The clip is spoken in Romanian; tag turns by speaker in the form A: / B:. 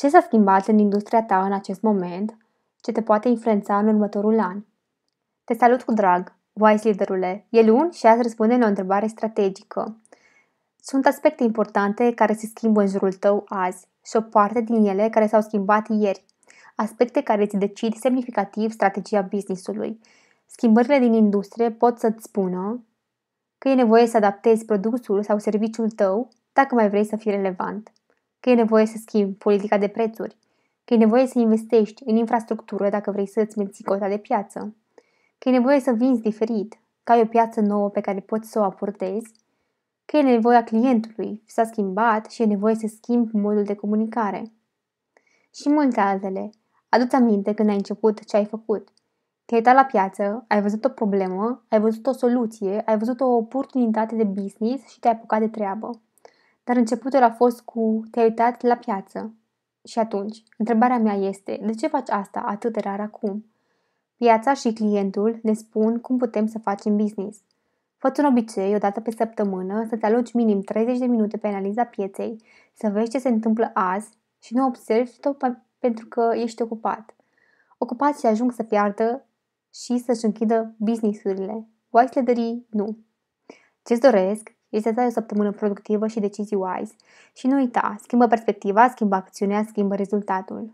A: Ce s-a schimbat în industria ta în acest moment? Ce te poate influența în următorul an? Te salut cu drag, Wise Leaderule. E luni și azi răspunde la o întrebare strategică. Sunt aspecte importante care se schimbă în jurul tău azi și o parte din ele care s-au schimbat ieri. Aspecte care îți decid semnificativ strategia businessului. Schimbările din industrie pot să-ți spună că e nevoie să adaptezi produsul sau serviciul tău dacă mai vrei să fii relevant că e nevoie să schimbi politica de prețuri, că e nevoie să investești în infrastructură dacă vrei să îți menții cota de piață, că e nevoie să vinzi diferit, că ai o piață nouă pe care poți să o aportezi, că e nevoia clientului, s-a schimbat și e nevoie să schimbi modul de comunicare. Și multe altele. Adu-ți aminte când ai început ce ai făcut. Te-ai uitat la piață, ai văzut o problemă, ai văzut o soluție, ai văzut o oportunitate de business și te-ai apucat de treabă. Dar începutul a fost cu te-ai uitat la piață. Și atunci, întrebarea mea este, de ce faci asta atât de rar acum? Piața și clientul ne spun cum putem să facem business. Fă-ți un obicei, o dată pe săptămână, să-ți aloci minim 30 de minute pe analiza pieței, să vezi ce se întâmplă azi și nu observi tot pentru că ești ocupat. Ocupații ajung să piardă și să-și închidă business-urile. Wise nu. Ce-ți doresc Îți dezai o săptămână productivă și decizii wise. Și nu uita, schimbă perspectiva, schimbă acțiunea, schimbă rezultatul.